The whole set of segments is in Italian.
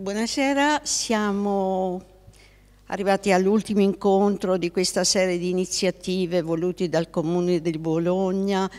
Buonasera, siamo arrivati all'ultimo incontro di questa serie di iniziative volute dal Comune di Bologna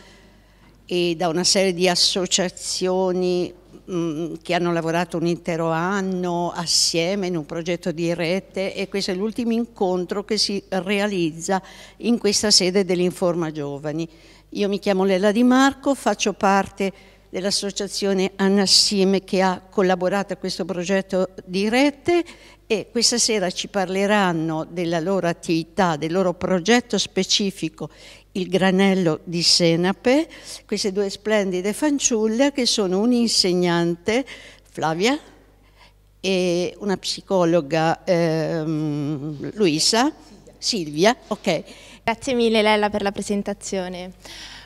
e da una serie di associazioni mm, che hanno lavorato un intero anno assieme in un progetto di rete e questo è l'ultimo incontro che si realizza in questa sede dell'Informa Giovani. Io mi chiamo Lella Di Marco, faccio parte dell'associazione Annassime che ha collaborato a questo progetto di rete e questa sera ci parleranno della loro attività, del loro progetto specifico il granello di senape, queste due splendide fanciulle che sono un'insegnante, Flavia, e una psicologa, ehm, Luisa, Silvia. Silvia, ok. Grazie mille Lella per la presentazione.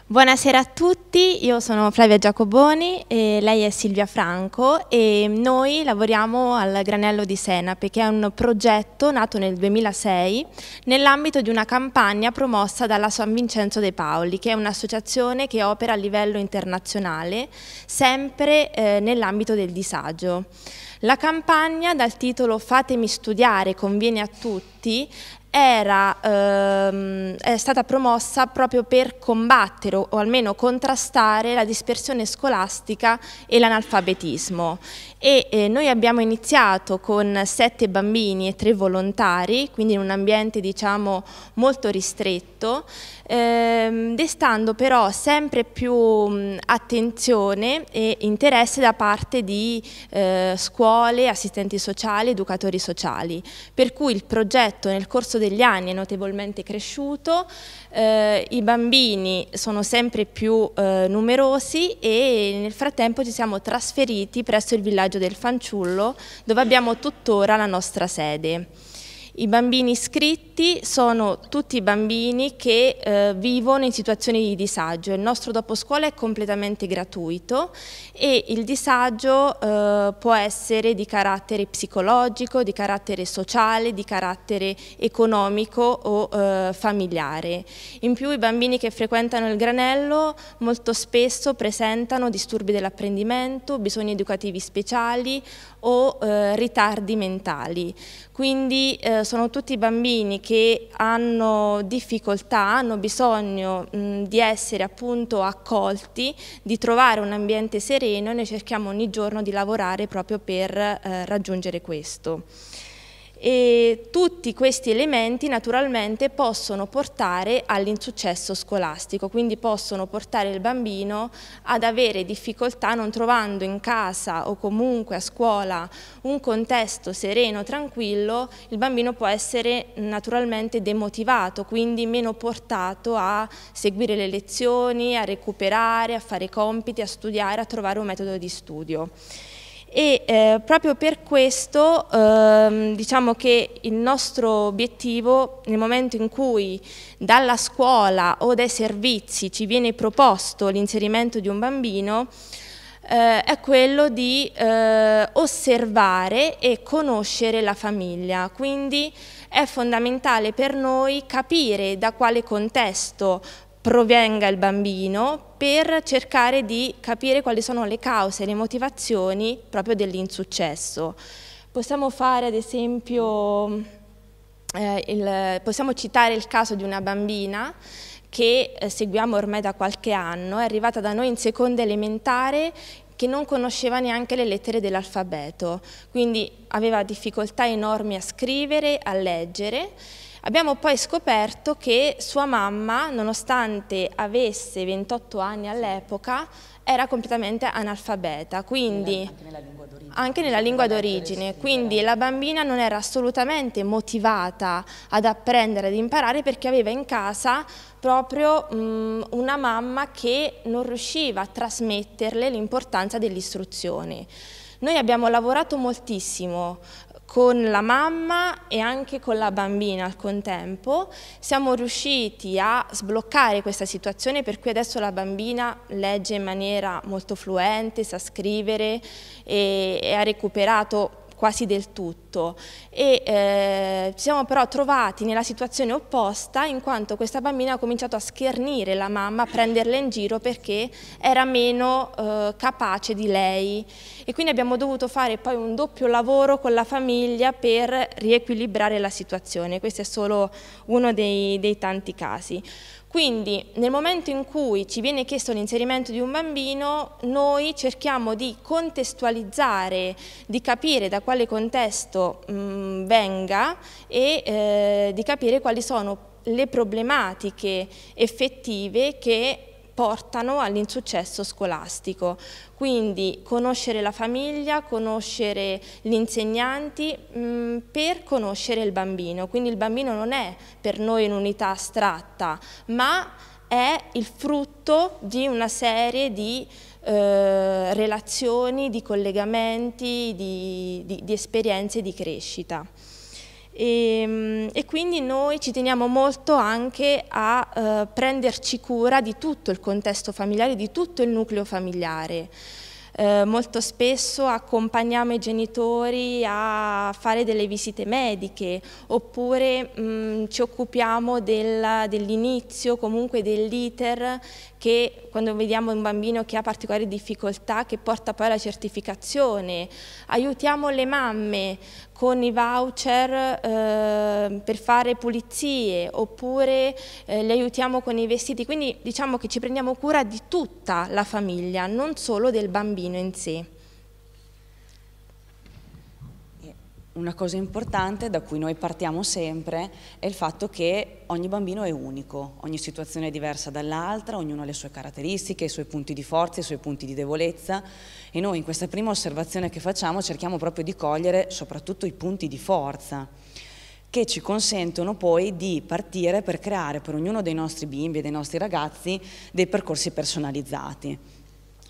Buonasera a tutti, io sono Flavia Giacoboni e lei è Silvia Franco e noi lavoriamo al Granello di Senape che è un progetto nato nel 2006 nell'ambito di una campagna promossa dalla San Vincenzo De Paoli che è un'associazione che opera a livello internazionale sempre eh, nell'ambito del disagio. La campagna dal titolo Fatemi studiare, conviene a tutti, era, ehm, è stata promossa proprio per combattere o almeno contrastare la dispersione scolastica e l'analfabetismo e eh, noi abbiamo iniziato con sette bambini e tre volontari, quindi in un ambiente diciamo molto ristretto, ehm, destando però sempre più mh, mm, attenzione e interesse da parte di eh, scuole, assistenti sociali, educatori sociali, per cui il progetto nel corso degli anni è notevolmente cresciuto, eh, i bambini sono sempre più eh, numerosi e nel frattempo ci siamo trasferiti presso il villaggio villaggio del Fanciullo dove abbiamo tuttora la nostra sede. I bambini iscritti sono tutti bambini che eh, vivono in situazioni di disagio. Il nostro dopo scuola è completamente gratuito e il disagio eh, può essere di carattere psicologico, di carattere sociale, di carattere economico o eh, familiare. In più i bambini che frequentano il granello molto spesso presentano disturbi dell'apprendimento, bisogni educativi speciali o eh, ritardi mentali. Quindi eh, sono tutti bambini che hanno difficoltà, hanno bisogno mh, di essere appunto accolti, di trovare un ambiente sereno e noi cerchiamo ogni giorno di lavorare proprio per eh, raggiungere questo e tutti questi elementi naturalmente possono portare all'insuccesso scolastico, quindi possono portare il bambino ad avere difficoltà non trovando in casa o comunque a scuola un contesto sereno, tranquillo, il bambino può essere naturalmente demotivato, quindi meno portato a seguire le lezioni, a recuperare, a fare compiti, a studiare, a trovare un metodo di studio e eh, proprio per questo ehm, diciamo che il nostro obiettivo nel momento in cui dalla scuola o dai servizi ci viene proposto l'inserimento di un bambino eh, è quello di eh, osservare e conoscere la famiglia, quindi è fondamentale per noi capire da quale contesto provenga il bambino per cercare di capire quali sono le cause, le motivazioni proprio dell'insuccesso. Possiamo fare ad esempio, eh, il, possiamo citare il caso di una bambina che eh, seguiamo ormai da qualche anno, è arrivata da noi in seconda elementare che non conosceva neanche le lettere dell'alfabeto, quindi aveva difficoltà enormi a scrivere, a leggere Abbiamo poi scoperto che sua mamma, nonostante avesse 28 anni all'epoca, era completamente analfabeta, quindi anche nella lingua d'origine, quindi la bambina non era assolutamente motivata ad apprendere, ad imparare perché aveva in casa proprio um, una mamma che non riusciva a trasmetterle l'importanza dell'istruzione. Noi abbiamo lavorato moltissimo con la mamma e anche con la bambina al contempo. Siamo riusciti a sbloccare questa situazione per cui adesso la bambina legge in maniera molto fluente, sa scrivere e, e ha recuperato quasi del tutto e eh, ci siamo però trovati nella situazione opposta in quanto questa bambina ha cominciato a schernire la mamma, a prenderla in giro perché era meno eh, capace di lei e quindi abbiamo dovuto fare poi un doppio lavoro con la famiglia per riequilibrare la situazione, questo è solo uno dei, dei tanti casi. Quindi nel momento in cui ci viene chiesto l'inserimento di un bambino, noi cerchiamo di contestualizzare, di capire da quale contesto mh, mm, venga e eh, di capire quali sono le problematiche effettive che portano all'insuccesso scolastico. Quindi conoscere la famiglia, conoscere gli insegnanti mh, mm, per conoscere il bambino. Quindi il bambino non è per noi un'unità astratta, ma è il frutto di una serie di eh, relazioni, di collegamenti, di, di, di esperienze di crescita. E, ehm, e, quindi noi ci teniamo molto anche a eh, prenderci cura di tutto il contesto familiare, di tutto il nucleo familiare. Eh, molto spesso accompagniamo i genitori a fare delle visite mediche oppure mh, mm, ci occupiamo del, dell'inizio, comunque dell'iter che quando vediamo un bambino che ha particolari difficoltà che porta poi alla certificazione. Aiutiamo le mamme con i voucher eh, per fare pulizie oppure eh, le aiutiamo con i vestiti, quindi diciamo che ci prendiamo cura di tutta la famiglia, non solo del bambino bambino in sé. Una cosa importante da cui noi partiamo sempre è il fatto che ogni bambino è unico, ogni situazione è diversa dall'altra, ognuno ha le sue caratteristiche, i suoi punti di forza, i suoi punti di debolezza e noi in questa prima osservazione che facciamo cerchiamo proprio di cogliere soprattutto i punti di forza che ci consentono poi di partire per creare per ognuno dei nostri bimbi e dei nostri ragazzi dei percorsi personalizzati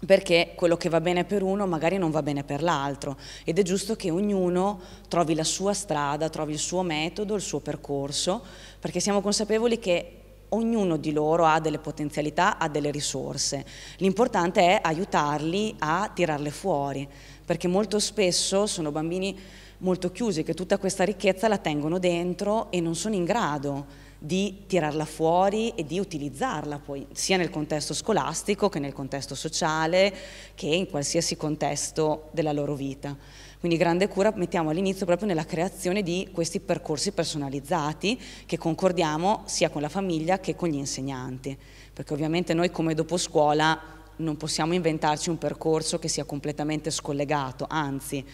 perché quello che va bene per uno magari non va bene per l'altro ed è giusto che ognuno trovi la sua strada, trovi il suo metodo, il suo percorso, perché siamo consapevoli che ognuno di loro ha delle potenzialità, ha delle risorse. L'importante è aiutarli a tirarle fuori, perché molto spesso sono bambini molto chiusi che tutta questa ricchezza la tengono dentro e non sono in grado di tirarla fuori e di utilizzarla poi sia nel contesto scolastico che nel contesto sociale che in qualsiasi contesto della loro vita. Quindi grande cura mettiamo all'inizio proprio nella creazione di questi percorsi personalizzati che concordiamo sia con la famiglia che con gli insegnanti, perché ovviamente noi come dopo scuola non possiamo inventarci un percorso che sia completamente scollegato, anzi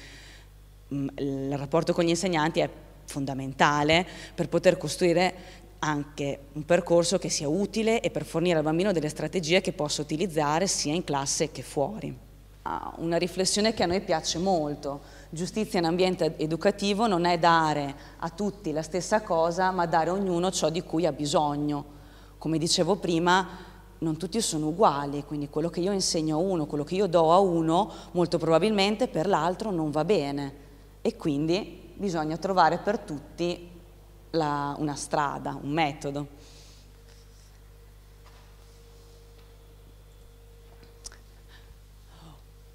mm, il rapporto con gli insegnanti è fondamentale per poter costruire anche un percorso che sia utile e per fornire al bambino delle strategie che possa utilizzare sia in classe che fuori. Ah, una riflessione che a noi piace molto, giustizia in ambiente educativo non è dare a tutti la stessa cosa ma dare a ognuno ciò di cui ha bisogno. Come dicevo prima, non tutti sono uguali, quindi quello che io insegno a uno, quello che io do a uno, molto probabilmente per l'altro non va bene e quindi bisogna trovare per tutti la, una strada, un metodo.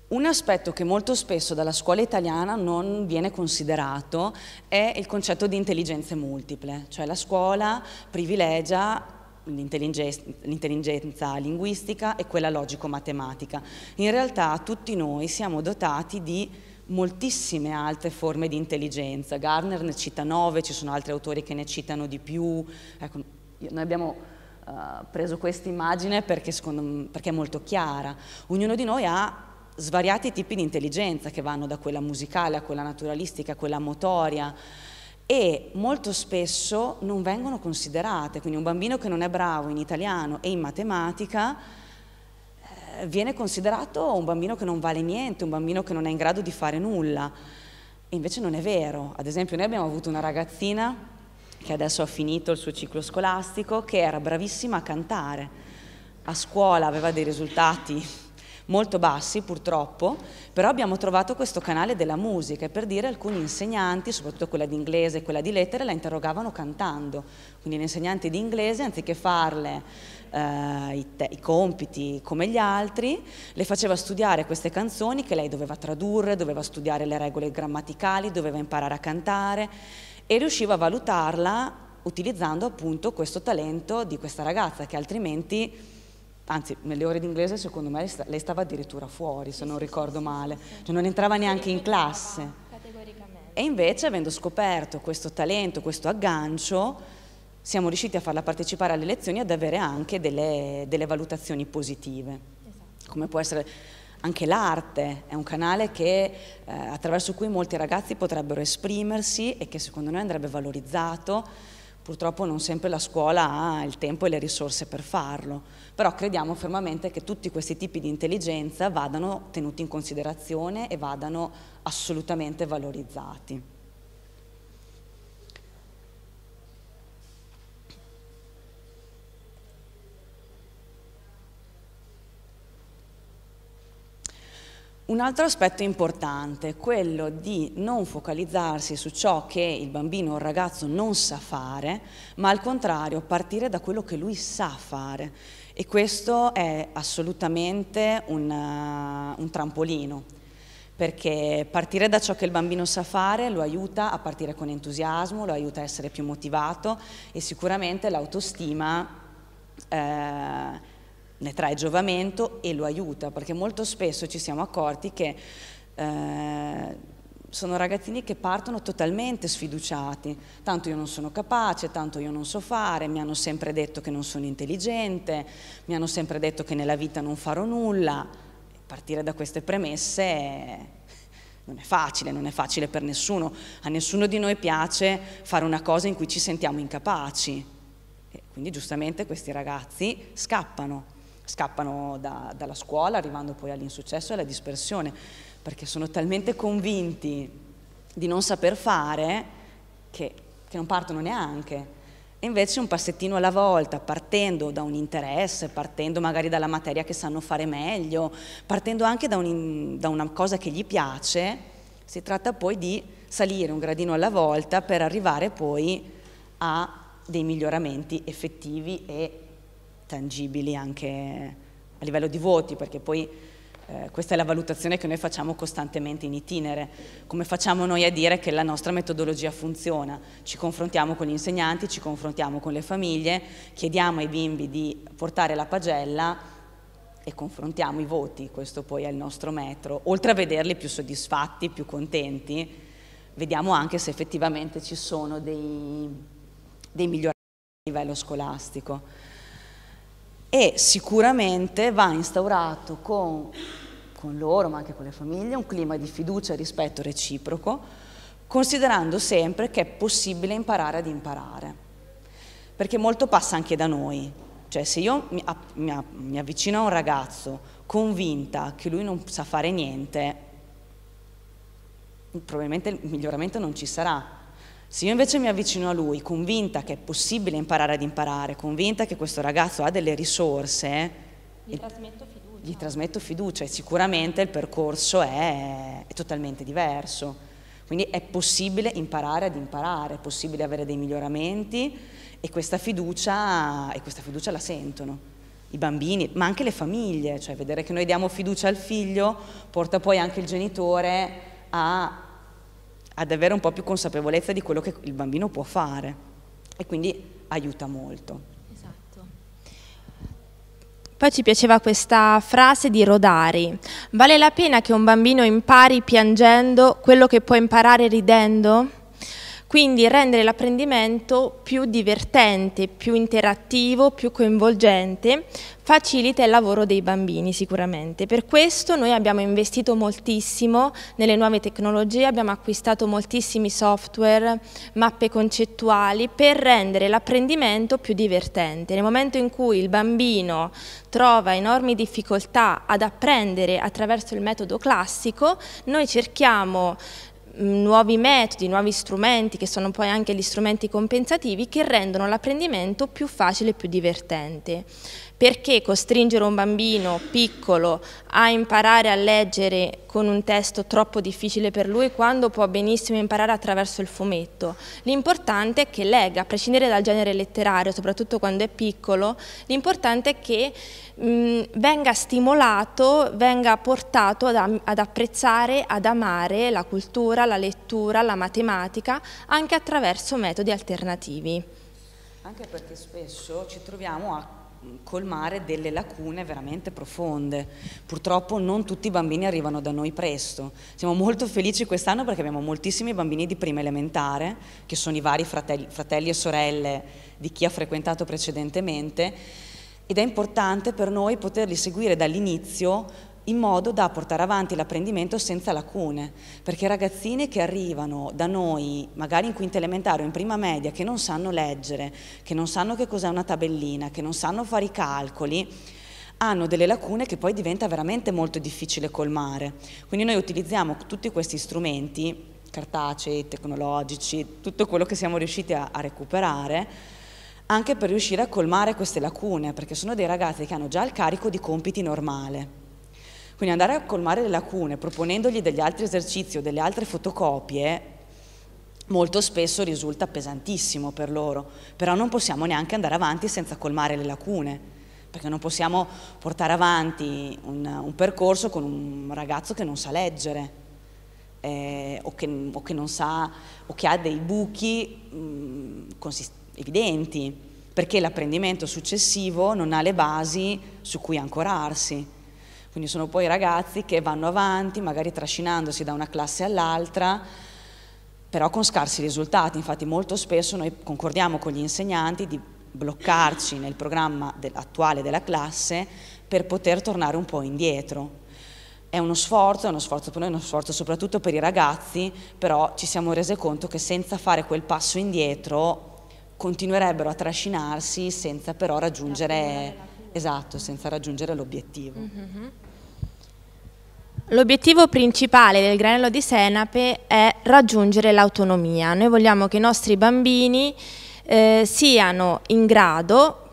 Un aspetto che molto spesso dalla scuola italiana non viene considerato è il concetto di intelligenze multiple, cioè la scuola privilegia l'intelligenza linguistica e quella logico-matematica. In realtà tutti noi siamo dotati di moltissime altre forme di intelligenza. Garner ne cita nove, ci sono altri autori che ne citano di più. Ecco, noi abbiamo uh, preso questa immagine perché, perché è molto chiara. Ognuno di noi ha svariati tipi di intelligenza che vanno da quella musicale a quella naturalistica, a quella motoria e molto spesso non vengono considerate, quindi un bambino che non è bravo in italiano e in matematica viene considerato un bambino che non vale niente, un bambino che non è in grado di fare nulla. E invece non è vero. Ad esempio noi abbiamo avuto una ragazzina che adesso ha finito il suo ciclo scolastico, che era bravissima a cantare. A scuola aveva dei risultati molto bassi purtroppo, però abbiamo trovato questo canale della musica e per dire alcuni insegnanti, soprattutto quella di inglese e quella di lettere, la interrogavano cantando. Quindi l'insegnante di inglese, anziché farle eh, i, i, compiti come gli altri, le faceva studiare queste canzoni che lei doveva tradurre, doveva studiare le regole grammaticali, doveva imparare a cantare e riusciva a valutarla utilizzando appunto questo talento di questa ragazza che altrimenti anzi nelle ore d'inglese secondo me lei stava addirittura fuori se non ricordo male, cioè non entrava neanche in classe. E invece avendo scoperto questo talento, questo aggancio, siamo riusciti a farla partecipare alle lezioni e ad avere anche delle, delle valutazioni positive, esatto. come può essere anche l'arte, è un canale che, eh, attraverso cui molti ragazzi potrebbero esprimersi e che secondo noi andrebbe valorizzato. Purtroppo non sempre la scuola ha il tempo e le risorse per farlo, però crediamo fermamente che tutti questi tipi di intelligenza vadano tenuti in considerazione e vadano assolutamente valorizzati. Un altro aspetto importante è quello di non focalizzarsi su ciò che il bambino o il ragazzo non sa fare, ma al contrario partire da quello che lui sa fare. E questo è assolutamente un, uh, un trampolino, perché partire da ciò che il bambino sa fare lo aiuta a partire con entusiasmo, lo aiuta a essere più motivato e sicuramente l'autostima... Eh, ne trae giovamento e lo aiuta, perché molto spesso ci siamo accorti che eh, sono ragazzini che partono totalmente sfiduciati, tanto io non sono capace, tanto io non so fare, mi hanno sempre detto che non sono intelligente, mi hanno sempre detto che nella vita non farò nulla. Partire da queste premesse non è facile, non è facile per nessuno, a nessuno di noi piace fare una cosa in cui ci sentiamo incapaci. E quindi giustamente questi ragazzi scappano scappano da, dalla scuola arrivando poi all'insuccesso e alla dispersione, perché sono talmente convinti di non saper fare che, che non partono neanche. E invece un passettino alla volta, partendo da un interesse, partendo magari dalla materia che sanno fare meglio, partendo anche da, un, da una cosa che gli piace, si tratta poi di salire un gradino alla volta per arrivare poi a dei miglioramenti effettivi e tangibili anche a livello di voti, perché poi eh, questa è la valutazione che noi facciamo costantemente in itinere. Come facciamo noi a dire che la nostra metodologia funziona? Ci confrontiamo con gli insegnanti, ci confrontiamo con le famiglie, chiediamo ai bimbi di portare la pagella e confrontiamo i voti, questo poi è il nostro metro. Oltre a vederli più soddisfatti, più contenti, vediamo anche se effettivamente ci sono dei, dei miglioramenti a livello scolastico e sicuramente va instaurato con, con loro, ma anche con le famiglie, un clima di fiducia e rispetto reciproco, considerando sempre che è possibile imparare ad imparare, perché molto passa anche da noi. Cioè se io mi, mi, mi avvicino a un ragazzo convinta che lui non sa fare niente, probabilmente il miglioramento non ci sarà, se io invece mi avvicino a lui convinta che è possibile imparare ad imparare, convinta che questo ragazzo ha delle risorse, gli trasmetto fiducia, gli trasmetto fiducia e sicuramente il percorso è, è totalmente diverso. Quindi è possibile imparare ad imparare, è possibile avere dei miglioramenti e questa fiducia, e questa fiducia la sentono i bambini, ma anche le famiglie, cioè vedere che noi diamo fiducia al figlio porta poi anche il genitore a ad avere un po' più consapevolezza di quello che il bambino può fare e quindi aiuta molto. Esatto. Poi ci piaceva questa frase di Rodari. Vale la pena che un bambino impari piangendo quello che può imparare ridendo? quindi rendere l'apprendimento più divertente, più interattivo, più coinvolgente, facilita il lavoro dei bambini sicuramente. Per questo noi abbiamo investito moltissimo nelle nuove tecnologie, abbiamo acquistato moltissimi software, mappe concettuali per rendere l'apprendimento più divertente. Nel momento in cui il bambino trova enormi difficoltà ad apprendere attraverso il metodo classico, noi cerchiamo nuovi metodi, nuovi strumenti che sono poi anche gli strumenti compensativi che rendono l'apprendimento più facile e più divertente. Perché costringere un bambino piccolo a imparare a leggere con un testo troppo difficile per lui quando può benissimo imparare attraverso il fumetto? L'importante è che legga, a prescindere dal genere letterario, soprattutto quando è piccolo, l'importante è che mh, venga stimolato, venga portato ad, ad apprezzare, ad amare la cultura, la lettura, la matematica, anche attraverso metodi alternativi. Anche perché spesso ci troviamo a colmare delle lacune veramente profonde. Purtroppo non tutti i bambini arrivano da noi presto. Siamo molto felici quest'anno perché abbiamo moltissimi bambini di prima elementare, che sono i vari fratelli, fratelli e sorelle di chi ha frequentato precedentemente, ed è importante per noi poterli seguire dall'inizio in modo da portare avanti l'apprendimento senza lacune, perché ragazzine che arrivano da noi, magari in quinta elementare o in prima media, che non sanno leggere, che non sanno che cos'è una tabellina, che non sanno fare i calcoli, hanno delle lacune che poi diventa veramente molto difficile colmare. Quindi noi utilizziamo tutti questi strumenti, cartacei, tecnologici, tutto quello che siamo riusciti a, a recuperare, anche per riuscire a colmare queste lacune, perché sono dei ragazzi che hanno già il carico di compiti normale quindi andare a colmare le lacune proponendogli degli altri esercizi o delle altre fotocopie molto spesso risulta pesantissimo per loro, però non possiamo neanche andare avanti senza colmare le lacune, perché non possiamo portare avanti un, un percorso con un ragazzo che non sa leggere. Eh, o, che, o, che, non sa o che ha dei buchi mh, mm, evidenti perché l'apprendimento successivo non ha le basi su cui ancorarsi quindi sono poi ragazzi che vanno avanti, magari trascinandosi da una classe all'altra, però con scarsi risultati. Infatti molto spesso noi concordiamo con gli insegnanti di bloccarci nel programma attuale della classe per poter tornare un po' indietro. È uno sforzo, è uno sforzo per noi, è uno sforzo soprattutto per i ragazzi, però ci siamo resi conto che senza fare quel passo indietro continuerebbero a trascinarsi senza però raggiungere Esatto, senza raggiungere l'obiettivo. Mm -hmm. L'obiettivo principale del granello di senape è raggiungere l'autonomia. Noi vogliamo che i nostri bambini eh, siano in grado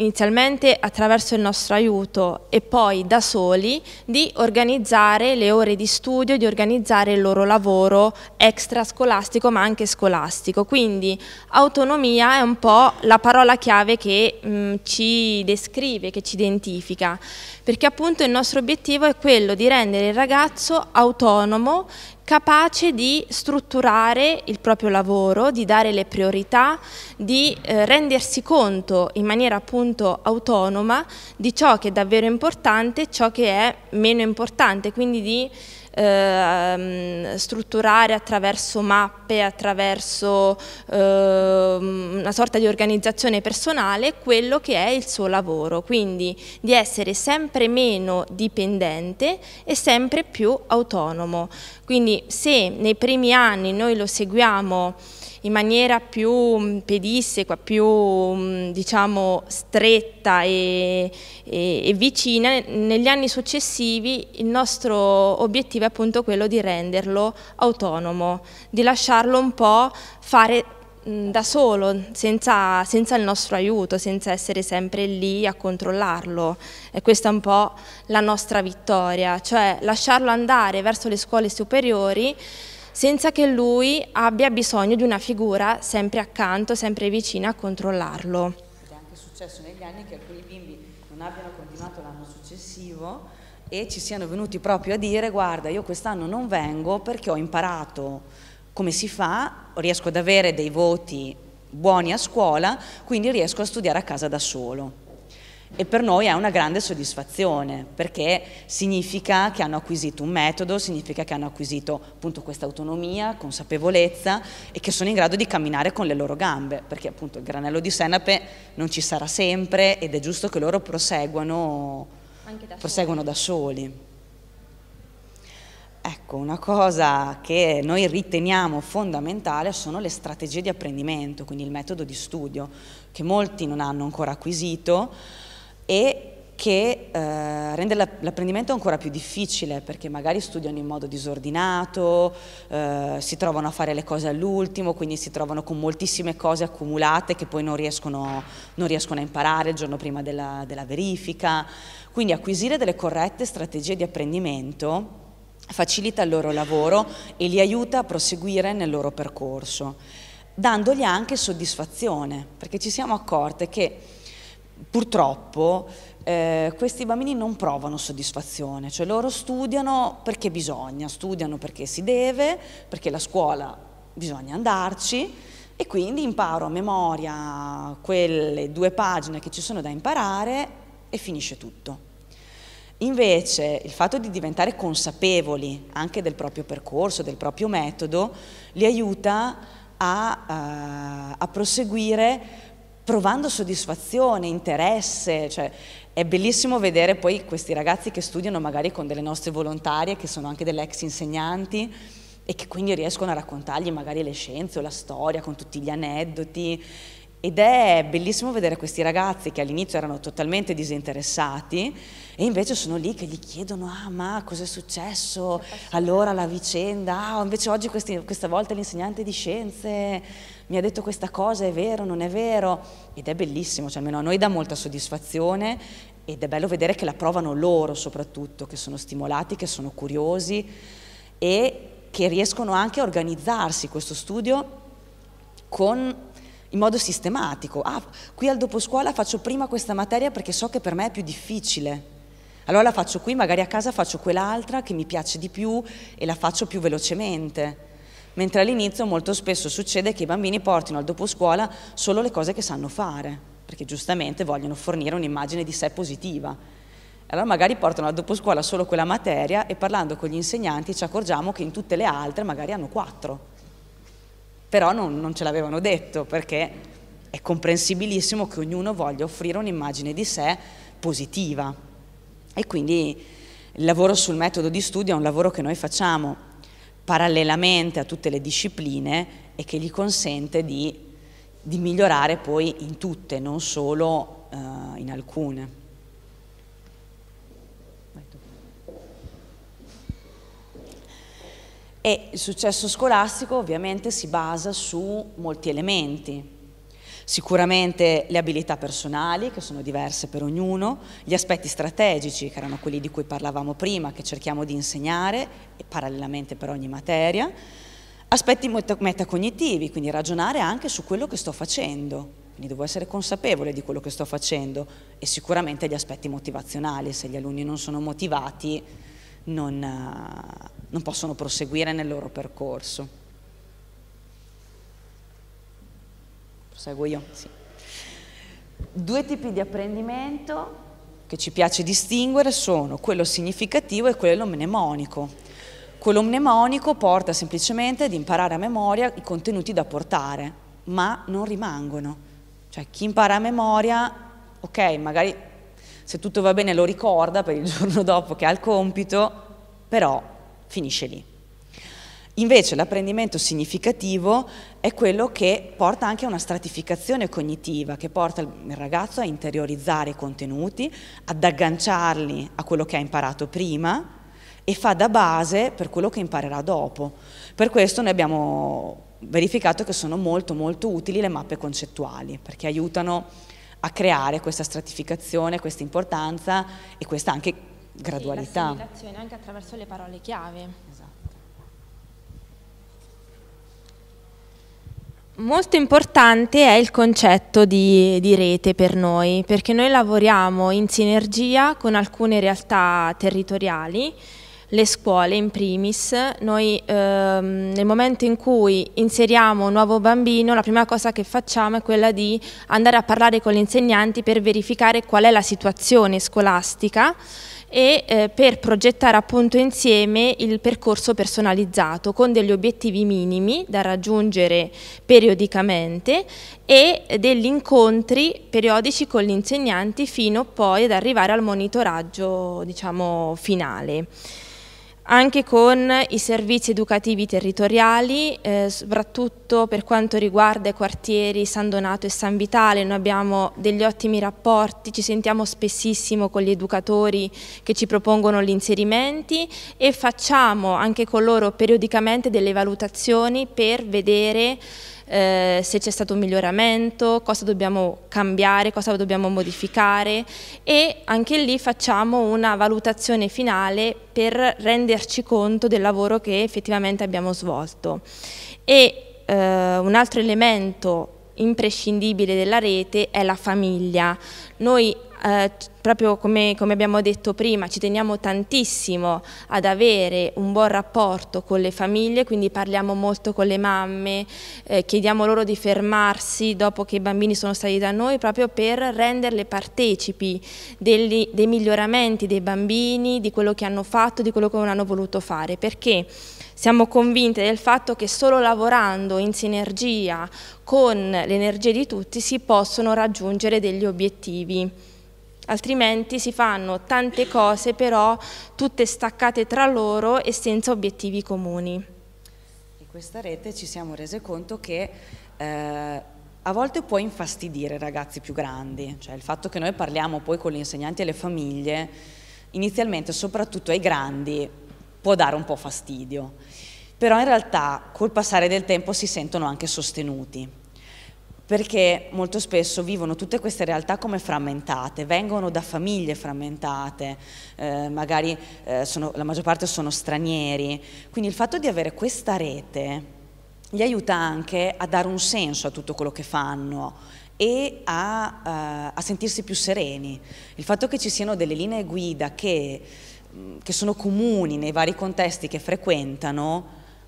inizialmente attraverso il nostro aiuto e poi da soli, di organizzare le ore di studio, di organizzare il loro lavoro extrascolastico ma anche scolastico. Quindi autonomia è un po' la parola chiave che mh, mm, ci descrive, che ci identifica, perché appunto il nostro obiettivo è quello di rendere il ragazzo autonomo capace di strutturare il proprio lavoro, di dare le priorità, di eh, rendersi conto in maniera appunto autonoma di ciò che è davvero importante e ciò che è meno importante, quindi di eh, strutturare attraverso mappe, attraverso eh, una sorta di organizzazione personale quello che è il suo lavoro, quindi di essere sempre meno dipendente e sempre più autonomo. Quindi se nei primi anni noi lo seguiamo in maniera più mm, pedissequa, più mm, diciamo, stretta e, e, e, vicina, negli anni successivi il nostro obiettivo è appunto quello di renderlo autonomo, di lasciarlo un po' fare mm, da solo, senza, senza, il nostro aiuto, senza essere sempre lì a controllarlo. E questa è un po' la nostra vittoria, cioè lasciarlo andare verso le scuole superiori senza che lui abbia bisogno di una figura sempre accanto, sempre vicina a controllarlo. È anche successo negli anni che alcuni bimbi non abbiano continuato l'anno successivo e ci siano venuti proprio a dire guarda io quest'anno non vengo perché ho imparato come si fa, riesco ad avere dei voti buoni a scuola, quindi riesco a studiare a casa da solo e per noi è una grande soddisfazione perché significa che hanno acquisito un metodo, significa che hanno acquisito appunto questa autonomia, consapevolezza e che sono in grado di camminare con le loro gambe perché appunto il granello di senape non ci sarà sempre ed è giusto che loro proseguano da, proseguano da soli. Ecco, una cosa che noi riteniamo fondamentale sono le strategie di apprendimento, quindi il metodo di studio, che molti non hanno ancora acquisito, e che eh, rende l'apprendimento ancora più difficile perché magari studiano in modo disordinato, eh, si trovano a fare le cose all'ultimo, quindi si trovano con moltissime cose accumulate che poi non riescono, non riescono a imparare il giorno prima della, della verifica. Quindi acquisire delle corrette strategie di apprendimento facilita il loro lavoro e li aiuta a proseguire nel loro percorso, dandogli anche soddisfazione, perché ci siamo accorte che purtroppo eh, questi bambini non provano soddisfazione, cioè loro studiano perché bisogna, studiano perché si deve, perché la scuola bisogna andarci e quindi imparo a memoria quelle due pagine che ci sono da imparare e finisce tutto. Invece il fatto di diventare consapevoli anche del proprio percorso, del proprio metodo, li aiuta a, a, eh, a proseguire provando soddisfazione, interesse, cioè è bellissimo vedere poi questi ragazzi che studiano magari con delle nostre volontarie, che sono anche delle ex insegnanti e che quindi riescono a raccontargli magari le scienze o la storia con tutti gli aneddoti. Ed è bellissimo vedere questi ragazzi che all'inizio erano totalmente disinteressati e invece sono lì che gli chiedono ah ma cos'è successo, allora la vicenda, ah invece oggi questi, questa volta l'insegnante di scienze mi ha detto questa cosa, è vero, non è vero, ed è bellissimo, cioè almeno a noi dà molta soddisfazione ed è bello vedere che la provano loro soprattutto, che sono stimolati, che sono curiosi e che riescono anche a organizzarsi questo studio con in modo sistematico. Ah, qui al dopo scuola faccio prima questa materia perché so che per me è più difficile. Allora la faccio qui, magari a casa faccio quell'altra che mi piace di più e la faccio più velocemente mentre all'inizio molto spesso succede che i bambini portino al dopo scuola solo le cose che sanno fare, perché giustamente vogliono fornire un'immagine di sé positiva. Allora magari portano al dopo scuola solo quella materia e parlando con gli insegnanti ci accorgiamo che in tutte le altre magari hanno quattro, però non, non ce l'avevano detto perché è comprensibilissimo che ognuno voglia offrire un'immagine di sé positiva e quindi il lavoro sul metodo di studio è un lavoro che noi facciamo parallelamente a tutte le discipline e che gli consente di, di migliorare poi in tutte, non solo eh, in alcune. E il successo scolastico ovviamente si basa su molti elementi, Sicuramente le abilità personali, che sono diverse per ognuno, gli aspetti strategici, che erano quelli di cui parlavamo prima, che cerchiamo di insegnare, parallelamente per ogni materia, aspetti metacognitivi, quindi ragionare anche su quello che sto facendo, quindi devo essere consapevole di quello che sto facendo e sicuramente gli aspetti motivazionali, se gli alunni non sono motivati non, non possono proseguire nel loro percorso. seguo io. Sì. Due tipi di apprendimento che ci piace distinguere sono quello significativo e quello mnemonico. Quello mnemonico porta semplicemente ad imparare a memoria i contenuti da portare, ma non rimangono. Cioè chi impara a memoria, ok, magari se tutto va bene lo ricorda per il giorno dopo che ha il compito, però finisce lì. Invece l'apprendimento significativo è quello che porta anche a una stratificazione cognitiva, che porta il ragazzo a interiorizzare i contenuti, ad agganciarli a quello che ha imparato prima e fa da base per quello che imparerà dopo. Per questo noi abbiamo verificato che sono molto molto utili le mappe concettuali, perché aiutano a creare questa stratificazione, questa importanza e questa anche gradualità. Sì, anche attraverso le parole chiave. Molto importante è il concetto di, di, rete per noi, perché noi lavoriamo in sinergia con alcune realtà territoriali, le scuole in primis. Noi ehm, nel momento in cui inseriamo un nuovo bambino, la prima cosa che facciamo è quella di andare a parlare con gli insegnanti per verificare qual è la situazione scolastica e eh, per progettare appunto insieme il percorso personalizzato con degli obiettivi minimi da raggiungere periodicamente e degli incontri periodici con gli insegnanti fino poi ad arrivare al monitoraggio diciamo finale anche con i servizi educativi territoriali, eh, soprattutto per quanto riguarda i quartieri San Donato e San Vitale, noi abbiamo degli ottimi rapporti, ci sentiamo spessissimo con gli educatori che ci propongono gli inserimenti e facciamo anche con loro periodicamente delle valutazioni per vedere eh, se c'è stato un miglioramento, cosa dobbiamo cambiare, cosa dobbiamo modificare e anche lì facciamo una valutazione finale per renderci conto del lavoro che effettivamente abbiamo svolto. E eh, un altro elemento imprescindibile della rete è la famiglia. Noi eh, proprio come, come, abbiamo detto prima, ci teniamo tantissimo ad avere un buon rapporto con le famiglie, quindi parliamo molto con le mamme, eh, chiediamo loro di fermarsi dopo che i bambini sono stati da noi proprio per renderle partecipi degli, dei miglioramenti dei bambini, di quello che hanno fatto, di quello che non hanno voluto fare, perché siamo convinte del fatto che solo lavorando in sinergia con l'energia di tutti si possono raggiungere degli obiettivi altrimenti si fanno tante cose però tutte staccate tra loro e senza obiettivi comuni. In questa rete ci siamo rese conto che eh, a volte può infastidire i ragazzi più grandi, cioè il fatto che noi parliamo poi con gli insegnanti e le famiglie, inizialmente soprattutto ai grandi può dare un po' fastidio, però in realtà col passare del tempo si sentono anche sostenuti perché molto spesso vivono tutte queste realtà come frammentate, vengono da famiglie frammentate, eh, magari eh, sono, la maggior parte sono stranieri, quindi il fatto di avere questa rete gli aiuta anche a dare un senso a tutto quello che fanno e a, eh, a sentirsi più sereni. Il fatto che ci siano delle linee guida che, mm, che sono comuni nei vari contesti che frequentano,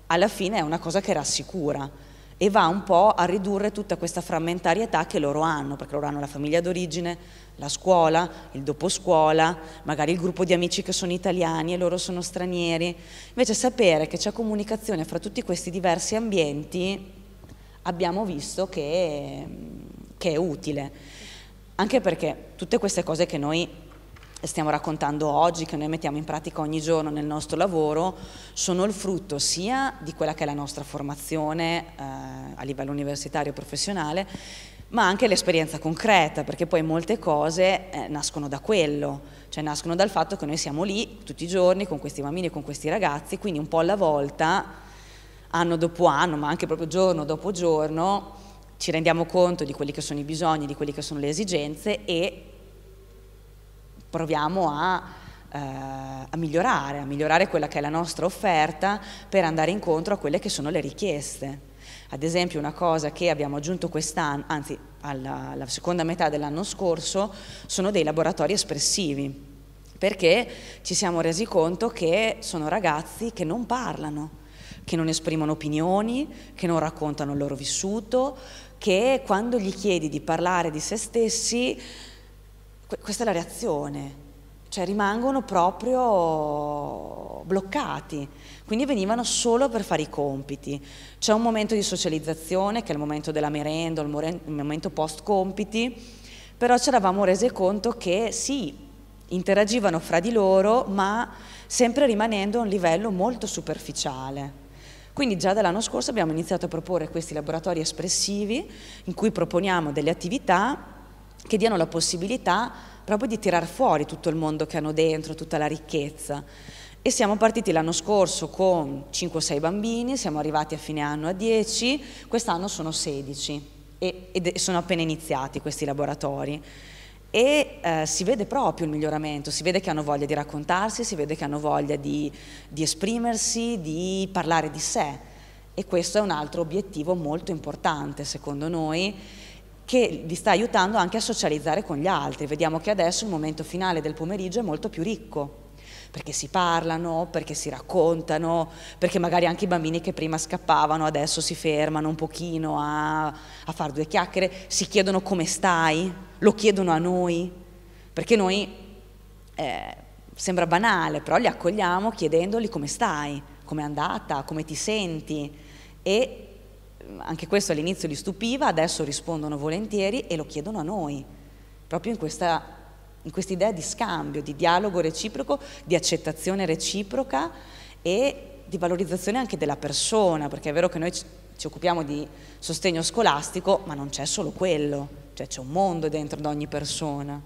alla fine è una cosa che rassicura e va un po' a ridurre tutta questa frammentarietà che loro hanno, perché loro hanno la famiglia d'origine, la scuola, il doposcuola, magari il gruppo di amici che sono italiani e loro sono stranieri. Invece sapere che c'è comunicazione fra tutti questi diversi ambienti abbiamo visto che, che è utile, anche perché tutte queste cose che noi stiamo raccontando oggi, che noi mettiamo in pratica ogni giorno nel nostro lavoro, sono il frutto sia di quella che è la nostra formazione eh, a livello universitario e professionale, ma anche l'esperienza concreta, perché poi molte cose eh, nascono da quello, cioè nascono dal fatto che noi siamo lì tutti i giorni con questi bambini e con questi ragazzi, quindi un po' alla volta, anno dopo anno, ma anche proprio giorno dopo giorno, ci rendiamo conto di quelli che sono i bisogni, di quelle che sono le esigenze e proviamo a, eh, a, migliorare, a migliorare quella che è la nostra offerta per andare incontro a quelle che sono le richieste. Ad esempio una cosa che abbiamo aggiunto quest'anno, anzi alla, alla seconda metà dell'anno scorso, sono dei laboratori espressivi, perché ci siamo resi conto che sono ragazzi che non parlano, che non esprimono opinioni, che non raccontano il loro vissuto, che quando gli chiedi di parlare di se stessi questa è la reazione, cioè rimangono proprio bloccati, quindi venivano solo per fare i compiti. C'è un momento di socializzazione che è il momento della merenda, il momento post compiti, però ci eravamo resi conto che sì, interagivano fra di loro, ma sempre rimanendo a un livello molto superficiale. Quindi già dall'anno scorso abbiamo iniziato a proporre questi laboratori espressivi in cui proponiamo delle attività che diano la possibilità proprio di tirar fuori tutto il mondo che hanno dentro, tutta la ricchezza. E siamo partiti l'anno scorso con 5-6 bambini, siamo arrivati a fine anno a 10, quest'anno sono 16 e, e sono appena iniziati questi laboratori e eh, si vede proprio il miglioramento, si vede che hanno voglia di raccontarsi, si vede che hanno voglia di, di, esprimersi, di parlare di sé e questo è un altro obiettivo molto importante secondo noi che li sta aiutando anche a socializzare con gli altri. Vediamo che adesso il momento finale del pomeriggio è molto più ricco, perché si parlano, perché si raccontano, perché magari anche i bambini che prima scappavano adesso si fermano un pochino a, a fare due chiacchiere, si chiedono come stai, lo chiedono a noi, perché noi eh, sembra banale, però li accogliamo chiedendogli come stai, come è andata, come ti senti e anche questo all'inizio li stupiva, adesso rispondono volentieri e lo chiedono a noi, proprio in questa in questa idea di scambio, di dialogo reciproco, di accettazione reciproca e di valorizzazione anche della persona, perché è vero che noi ci occupiamo di sostegno scolastico, ma non c'è solo quello, cioè c'è un mondo dentro di ogni persona.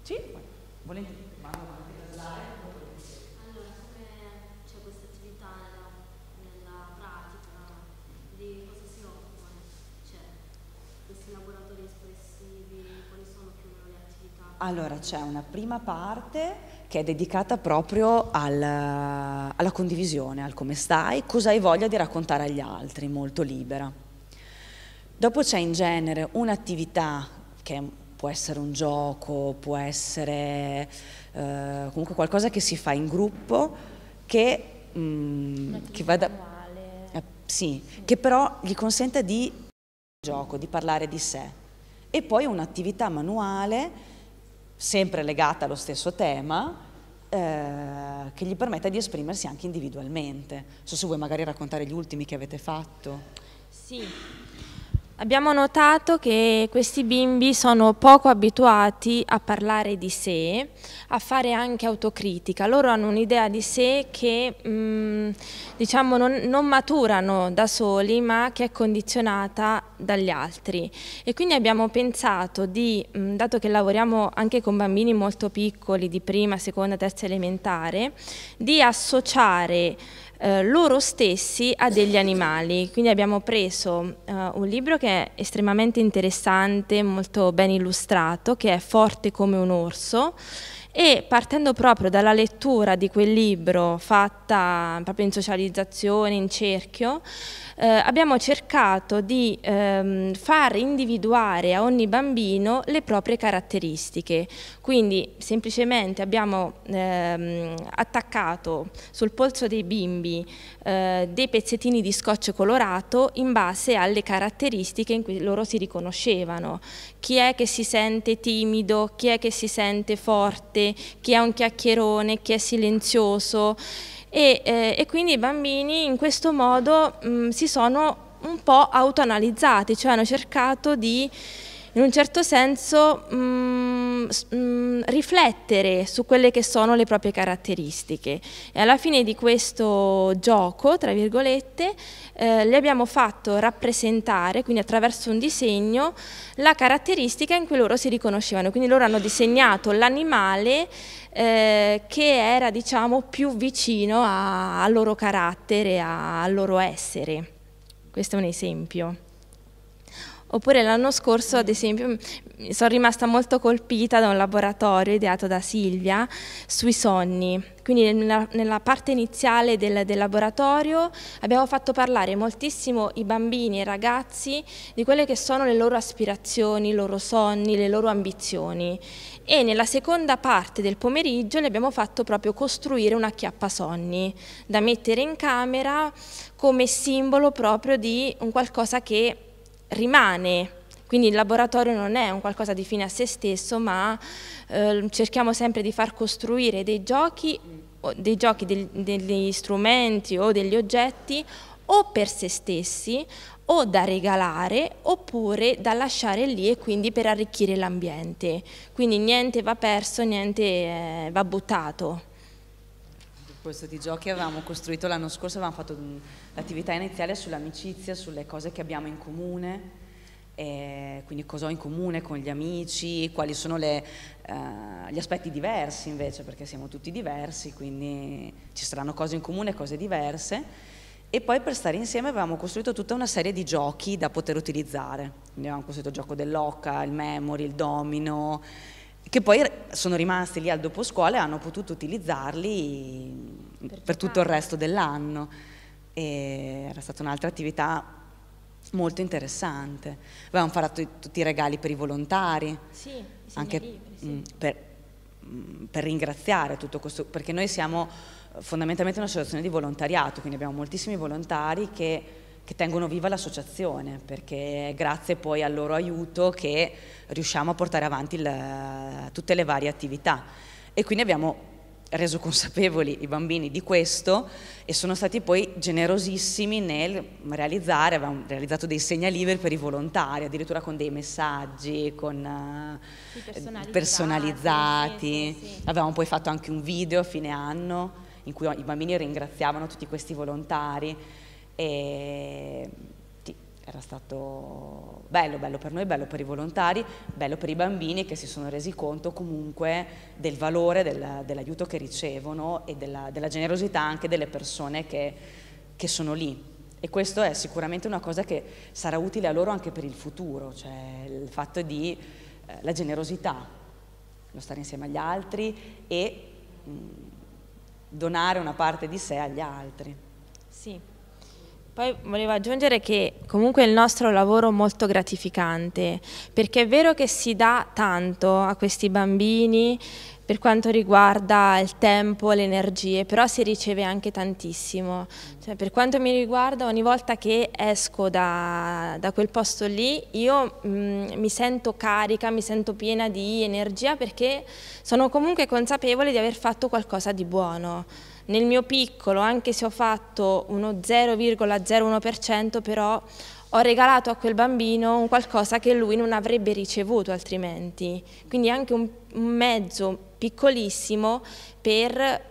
Sì, volentieri. Allora c'è una prima parte che è dedicata proprio al, alla condivisione, al come stai, cosa hai voglia di raccontare agli altri, molto libera. Dopo c'è in genere un'attività che può essere un gioco, può essere eh, comunque qualcosa che si fa in gruppo, che, mm, che vada... Eh, sì, sì, che però gli consente di gioco, di parlare di sé. E poi un'attività manuale sempre legata allo stesso tema, eh, che gli permetta di esprimersi anche individualmente. Non So se vuoi magari raccontare gli ultimi che avete fatto. Sì, Abbiamo notato che questi bimbi sono poco abituati a parlare di sé, a fare anche autocritica. Loro hanno un'idea di sé che mh, mm, diciamo non, non, maturano da soli ma che è condizionata dagli altri. E quindi abbiamo pensato di, mh, mm, dato che lavoriamo anche con bambini molto piccoli di prima, seconda, terza elementare, di associare eh, loro stessi a degli animali. Quindi abbiamo preso eh, un libro che è estremamente interessante, molto ben illustrato, che è Forte come un orso, e partendo proprio dalla lettura di quel libro fatta proprio in socializzazione, in cerchio, eh, abbiamo cercato di ehm, far individuare a ogni bambino le proprie caratteristiche, quindi semplicemente abbiamo ehm, attaccato sul polso dei bimbi eh, dei pezzettini di scotch colorato in base alle caratteristiche in cui loro si riconoscevano, chi è che si sente timido, chi è che si sente forte, parte, chi è un chiacchierone, che è silenzioso e, eh, e quindi i bambini in questo modo mh, mm, si sono un po' autoanalizzati, cioè hanno cercato di in un certo senso mh, mm, mh, mm, riflettere su quelle che sono le proprie caratteristiche e alla fine di questo gioco, tra virgolette, eh, le abbiamo fatto rappresentare, quindi attraverso un disegno, la caratteristica in cui loro si riconoscevano, quindi loro hanno disegnato l'animale eh, che era diciamo più vicino al loro carattere, al loro essere. Questo è un esempio. Oppure l'anno scorso, ad esempio, sono rimasta molto colpita da un laboratorio ideato da Silvia sui sonni. Quindi nella, nella parte iniziale del, del, laboratorio abbiamo fatto parlare moltissimo i bambini e i ragazzi di quelle che sono le loro aspirazioni, i loro sonni, le loro ambizioni. E nella seconda parte del pomeriggio li abbiamo fatto proprio costruire una chiappa sonni da mettere in camera come simbolo proprio di un qualcosa che rimane, quindi il laboratorio non è un qualcosa di fine a se stesso, ma eh, cerchiamo sempre di far costruire dei giochi, dei giochi del, degli strumenti o degli oggetti o per se stessi o da regalare oppure da lasciare lì e quindi per arricchire l'ambiente. Quindi niente va perso, niente eh, va buttato proposito di giochi avevamo costruito l'anno scorso, avevamo fatto l'attività iniziale sull'amicizia, sulle cose che abbiamo in comune, quindi cosa ho in comune con gli amici, quali sono le, uh, gli aspetti diversi invece, perché siamo tutti diversi, quindi ci saranno cose in comune e cose diverse. E poi per stare insieme avevamo costruito tutta una serie di giochi da poter utilizzare. Quindi avevamo costruito il gioco dell'occa, il memory, il domino, che poi sono rimasti lì al dopo scuola e hanno potuto utilizzarli per, per tutto il resto dell'anno. Era stata un'altra attività molto interessante. Avevamo fatto tutti i regali per i volontari, sì, i anche libri, sì. Mm, per, mm, per ringraziare tutto questo, perché noi siamo fondamentalmente un'associazione di volontariato, quindi abbiamo moltissimi volontari che che tengono viva l'associazione, perché è grazie poi al loro aiuto che riusciamo a portare avanti la, tutte le varie attività. E quindi abbiamo reso consapevoli i bambini di questo e sono stati poi generosissimi nel realizzare, avevamo realizzato dei segnaliveri per i volontari, addirittura con dei messaggi, con eh, personalizzati, personalizzati. Sì, sì. avevamo poi fatto anche un video a fine anno in cui i bambini ringraziavano tutti questi volontari e, sì, era stato bello, bello per noi, bello per i volontari, bello per i bambini che si sono resi conto comunque del valore del, dell'aiuto che ricevono e della, della, generosità anche delle persone che, che sono lì. E questo è sicuramente una cosa che sarà utile a loro anche per il futuro, cioè il fatto di eh, la generosità, lo stare insieme agli altri e mh, mm, donare una parte di sé agli altri. Sì. Poi volevo aggiungere che comunque il nostro lavoro è molto gratificante, perché è vero che si dà tanto a questi bambini per quanto riguarda il tempo, le energie, però si riceve anche tantissimo. Cioè, per quanto mi riguarda, ogni volta che esco da, da quel posto lì, io mh, mm, mi sento carica, mi sento piena di energia perché sono comunque consapevole di aver fatto qualcosa di buono. Nel mio piccolo, anche se ho fatto uno 0,01%, però ho regalato a quel bambino un qualcosa che lui non avrebbe ricevuto altrimenti. Quindi anche un mezzo piccolissimo per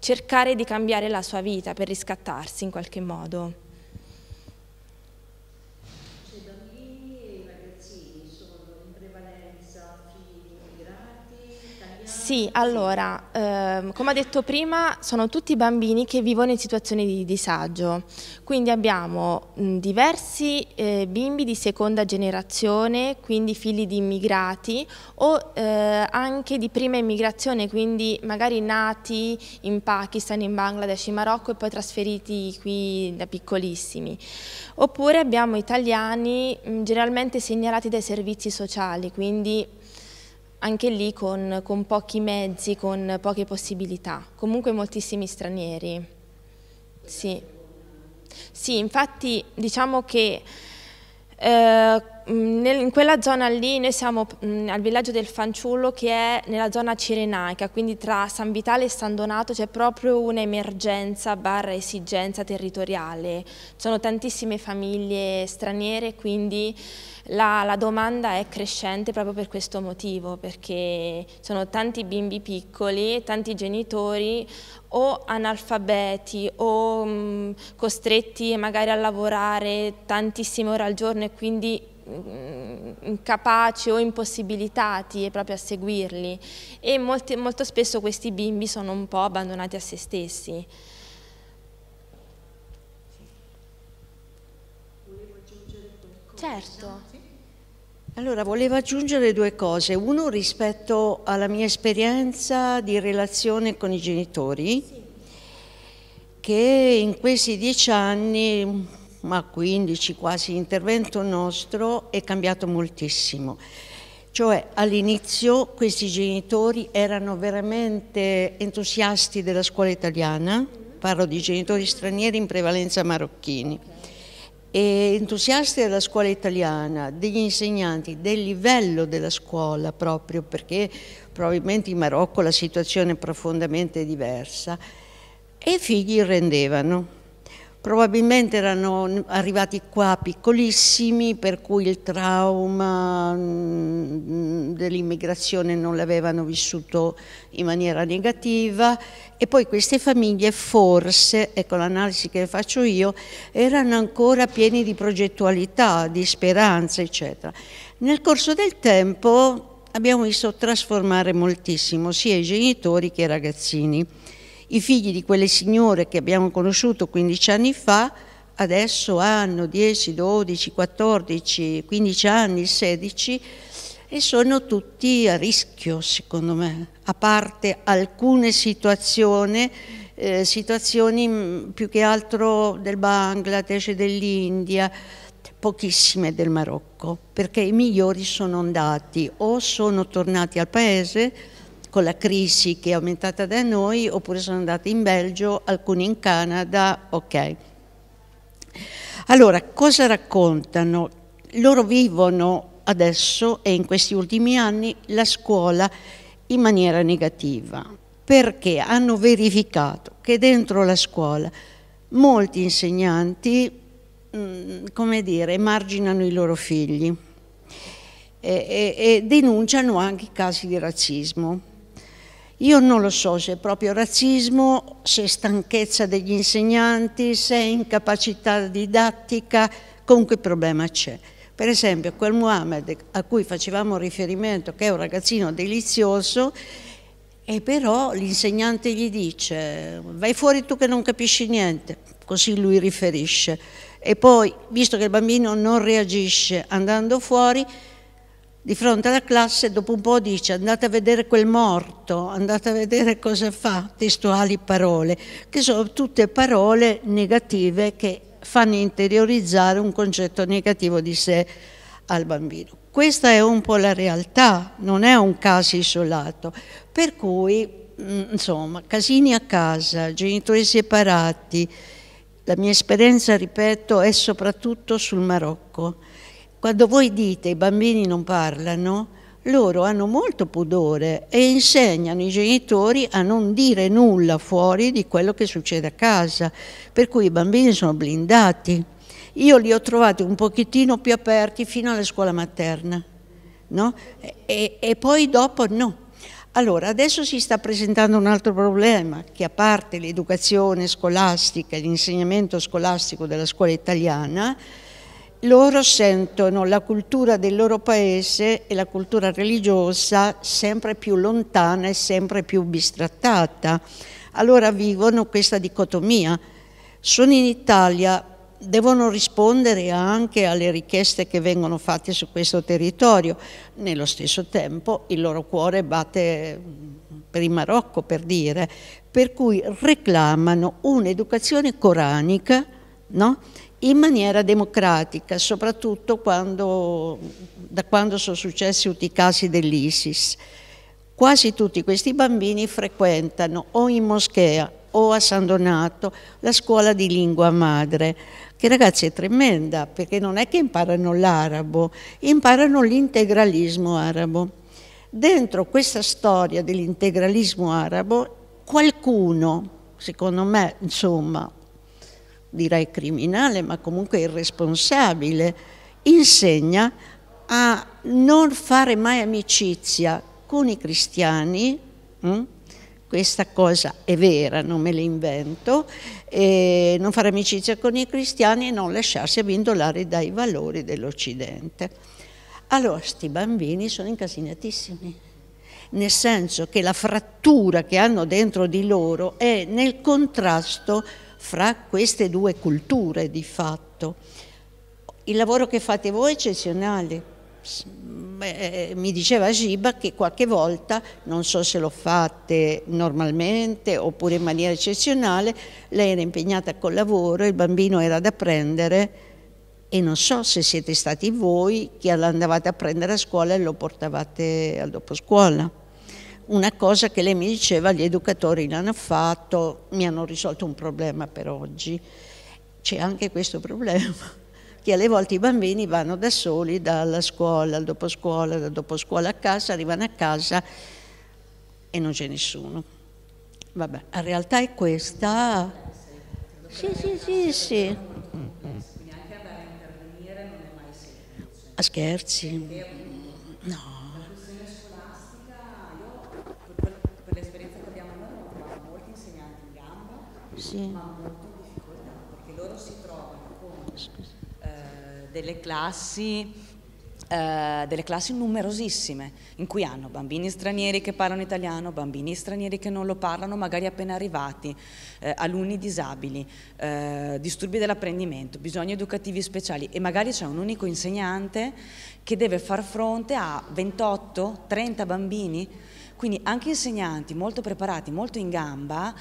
cercare di cambiare la sua vita, per riscattarsi in qualche modo. Sì, allora, ehm, come ho detto prima, sono tutti bambini che vivono in situazioni di disagio, quindi abbiamo mh, diversi eh, bimbi di seconda generazione, quindi figli di immigrati o eh, anche di prima immigrazione, quindi magari nati in Pakistan, in Bangladesh, in Marocco e poi trasferiti qui da piccolissimi. Oppure abbiamo italiani mh, generalmente segnalati dai servizi sociali, quindi anche lì con, con pochi mezzi, con poche possibilità, comunque moltissimi stranieri. Sì, sì infatti diciamo che eh, Mm, nel, in quella zona lì noi siamo mh, mm, al villaggio del Fanciullo che è nella zona cirenaica, quindi tra San Vitale e San Donato c'è proprio un'emergenza barra esigenza territoriale. Sono tantissime famiglie straniere, quindi la, la domanda è crescente proprio per questo motivo, perché sono tanti bimbi piccoli, tanti genitori o analfabeti o mh, mm, costretti magari a lavorare tantissime ore al giorno e quindi Mm, incapaci o impossibilitati proprio a seguirli e molti, molto spesso questi bimbi sono un po' abbandonati a se stessi. Certo. Allora, volevo aggiungere due cose. Uno rispetto alla mia esperienza di relazione con i genitori, sì. che in questi dieci anni ma 15 quasi intervento nostro è cambiato moltissimo. Cioè all'inizio questi genitori erano veramente entusiasti della scuola italiana, parlo di genitori stranieri in prevalenza marocchini, e entusiasti della scuola italiana, degli insegnanti, del livello della scuola proprio perché probabilmente in Marocco la situazione è profondamente diversa e i figli rendevano Probabilmente erano arrivati qua piccolissimi, per cui il trauma mm, dell'immigrazione non l'avevano vissuto in maniera negativa e poi queste famiglie forse, ecco l'analisi che faccio io, erano ancora pieni di progettualità, di speranza, eccetera. Nel corso del tempo abbiamo visto trasformare moltissimo sia i genitori che i ragazzini. I figli di quelle signore che abbiamo conosciuto 15 anni fa adesso hanno 10, 12, 14, 15 anni, 16 e sono tutti a rischio secondo me, a parte alcune situazioni, eh, situazioni mm, più che altro del Bangladesh, e dell'India, pochissime del Marocco, perché i migliori sono andati o sono tornati al paese con la crisi che è aumentata da noi, oppure sono andate in Belgio, alcuni in Canada, ok. Allora, cosa raccontano? Loro vivono adesso e in questi ultimi anni la scuola in maniera negativa, perché hanno verificato che dentro la scuola molti insegnanti, mm, come dire, emarginano i loro figli e, e, e denunciano anche casi di razzismo. Io non lo so se è proprio razzismo, se è stanchezza degli insegnanti, se è incapacità didattica, comunque il problema c'è. Per esempio quel Muhammad a cui facevamo riferimento, che è un ragazzino delizioso, e però l'insegnante gli dice vai fuori tu che non capisci niente, così lui riferisce. E poi, visto che il bambino non reagisce andando fuori, di fronte alla classe, dopo un po' dice andate a vedere quel morto, andate a vedere cosa fa, testuali parole, che sono tutte parole negative che fanno interiorizzare un concetto negativo di sé al bambino. Questa è un po' la realtà, non è un caso isolato, per cui mm, insomma, casini a casa, genitori separati, la mia esperienza, ripeto, è soprattutto sul Marocco quando voi dite i bambini non parlano, loro hanno molto pudore e insegnano i genitori a non dire nulla fuori di quello che succede a casa, per cui i bambini sono blindati. Io li ho trovati un pochettino più aperti fino alla scuola materna, no? e, e poi dopo no. Allora, adesso si sta presentando un altro problema, che a parte l'educazione scolastica, l'insegnamento scolastico della scuola italiana, loro sentono la cultura del loro paese e la cultura religiosa sempre più lontana e sempre più bistrattata. Allora vivono questa dicotomia. Sono in Italia, devono rispondere anche alle richieste che vengono fatte su questo territorio. Nello stesso tempo il loro cuore batte per il Marocco, per dire, per cui reclamano un'educazione coranica, no? in maniera democratica, soprattutto quando, da quando sono successi tutti i casi dell'ISIS. Quasi tutti questi bambini frequentano o in moschea o a San Donato la scuola di lingua madre, che ragazzi è tremenda perché non è che imparano l'arabo, imparano l'integralismo arabo. Dentro questa storia dell'integralismo arabo qualcuno, secondo me, insomma, direi criminale, ma comunque irresponsabile, insegna a non fare mai amicizia con i cristiani, mh? Mm? questa cosa è vera, non me l'invento, non fare amicizia con i cristiani e non lasciarsi abbindolare dai valori dell'Occidente. Allora, questi bambini sono incasinatissimi, nel senso che la frattura che hanno dentro di loro è nel contrasto fra queste due culture di fatto. Il lavoro che fate voi è eccezionale. Beh, eh, mi diceva Giba che qualche volta, non so se lo fate normalmente oppure in maniera eccezionale, lei era impegnata col lavoro, il bambino era da prendere e non so se siete stati voi che andavate a prendere a scuola e lo portavate al dopo scuola una cosa che lei mi diceva, gli educatori l'hanno fatto, mi hanno risolto un problema per oggi. C'è anche questo problema, che alle volte i bambini vanno da soli dalla scuola al doposcuola, dal scuola a casa, arrivano a casa e non c'è nessuno. Vabbè, la realtà è questa. Sì, sì, sì, sì. A scherzi? No. sì. ma molto difficoltà, perché loro si trovano con eh, delle classi Uh, delle classi numerosissime in cui hanno bambini stranieri che parlano italiano, bambini stranieri che non lo parlano, magari appena arrivati, uh, alunni disabili, uh, disturbi dell'apprendimento, bisogni educativi speciali e magari c'è un unico insegnante che deve far fronte a 28-30 bambini, quindi anche insegnanti molto preparati, molto in gamba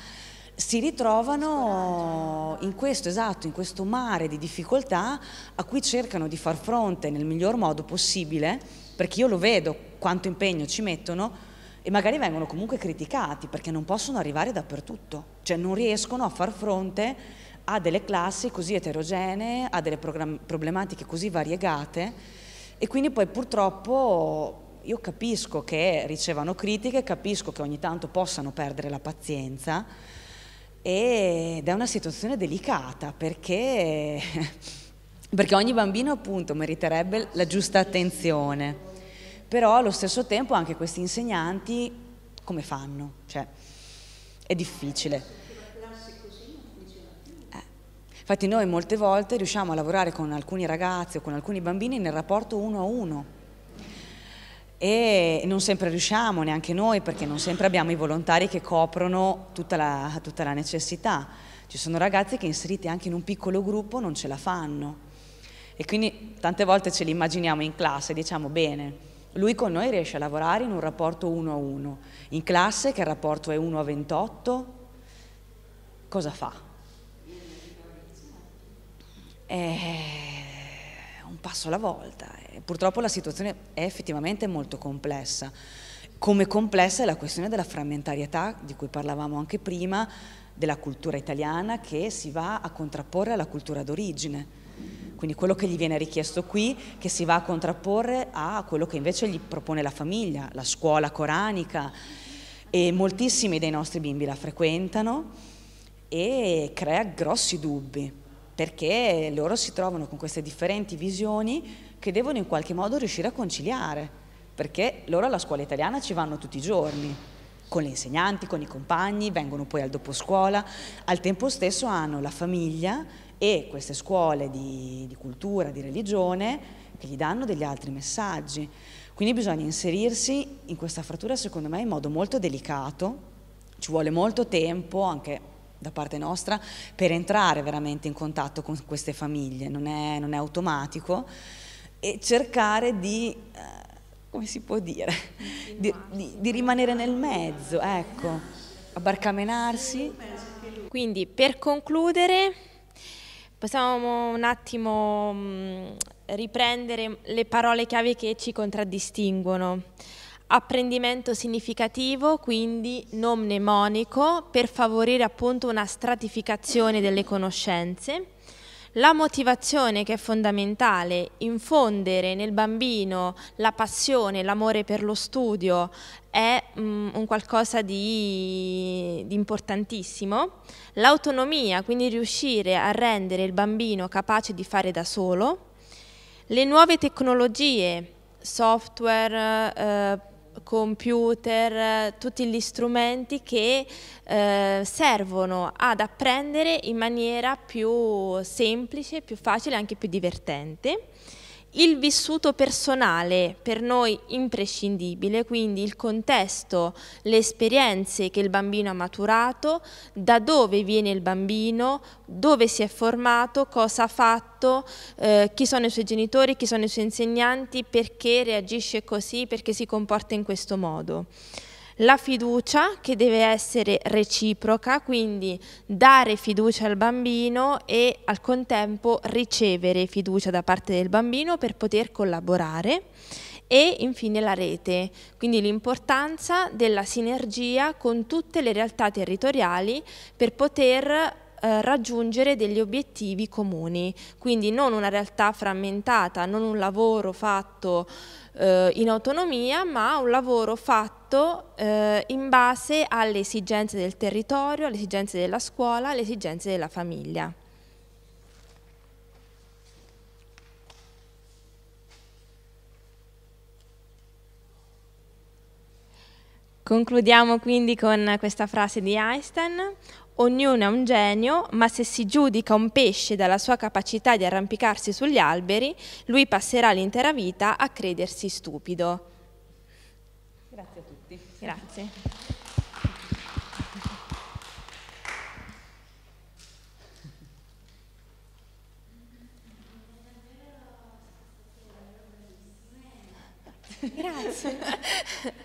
si ritrovano in questo, esatto, in questo mare di difficoltà a cui cercano di far fronte nel miglior modo possibile, perché io lo vedo quanto impegno ci mettono e magari vengono comunque criticati perché non possono arrivare dappertutto, cioè non riescono a far fronte a delle classi così eterogenee, a delle problematiche così variegate e quindi poi purtroppo io capisco che ricevano critiche, capisco che ogni tanto possano perdere la pazienza, ed è una situazione delicata perché, perché ogni bambino appunto meriterebbe la giusta attenzione, però allo stesso tempo anche questi insegnanti come fanno? Cioè, è difficile. Eh, infatti noi molte volte riusciamo a lavorare con alcuni ragazzi o con alcuni bambini nel rapporto uno a uno, e non sempre riusciamo, neanche noi, perché non sempre abbiamo i volontari che coprono tutta la, tutta la necessità. Ci sono ragazzi che inseriti anche in un piccolo gruppo non ce la fanno e quindi tante volte ce li immaginiamo in classe, diciamo bene, lui con noi riesce a lavorare in un rapporto uno a uno. in classe che il rapporto è 1 a 28, cosa fa? Eh, un passo alla volta. E purtroppo la situazione è effettivamente molto complessa. Come complessa è la questione della frammentarietà di cui parlavamo anche prima, della cultura italiana che si va a contrapporre alla cultura d'origine. Quindi quello che gli viene richiesto qui, che si va a contrapporre a quello che invece gli propone la famiglia, la scuola coranica, e moltissimi dei nostri bimbi la frequentano e crea grossi dubbi perché loro si trovano con queste differenti visioni che devono in qualche modo riuscire a conciliare, perché loro alla scuola italiana ci vanno tutti i giorni, con le insegnanti, con i compagni, vengono poi al dopo scuola, al tempo stesso hanno la famiglia e queste scuole di, di cultura, di religione, che gli danno degli altri messaggi. Quindi bisogna inserirsi in questa frattura secondo me in modo molto delicato, ci vuole molto tempo, anche da parte nostra per entrare veramente in contatto con queste famiglie, non è, non è automatico, e cercare di, eh, come si può dire, di, di, di rimanere nel mezzo, ecco, abbarcamenarsi. Quindi per concludere possiamo un attimo mm, riprendere le parole chiave che ci contraddistinguono apprendimento significativo, quindi non mnemonico, per favorire appunto una stratificazione delle conoscenze. La motivazione che è fondamentale, infondere nel bambino la passione, l'amore per lo studio è mm, un qualcosa di, di importantissimo. L'autonomia, quindi riuscire a rendere il bambino capace di fare da solo. Le nuove tecnologie, software, eh, computer, tutti gli strumenti che eh, servono ad apprendere in maniera più semplice, più facile e anche più divertente il vissuto personale per noi imprescindibile, quindi il contesto, le esperienze che il bambino ha maturato, da dove viene il bambino, dove si è formato, cosa ha fatto, eh, chi sono i suoi genitori, chi sono i suoi insegnanti, perché reagisce così, perché si comporta in questo modo. La fiducia che deve essere reciproca, quindi dare fiducia al bambino e al contempo ricevere fiducia da parte del bambino per poter collaborare e infine la rete, quindi l'importanza della sinergia con tutte le realtà territoriali per poter eh, raggiungere degli obiettivi comuni, quindi non una realtà frammentata, non un lavoro fatto eh, in autonomia, ma un lavoro fatto eh, in base alle esigenze del territorio, alle esigenze della scuola, alle esigenze della famiglia. Concludiamo quindi con questa frase di Einstein, Ognuno è un genio, ma se si giudica un pesce dalla sua capacità di arrampicarsi sugli alberi, lui passerà l'intera vita a credersi stupido. Grazie a tutti. Grazie. Grazie.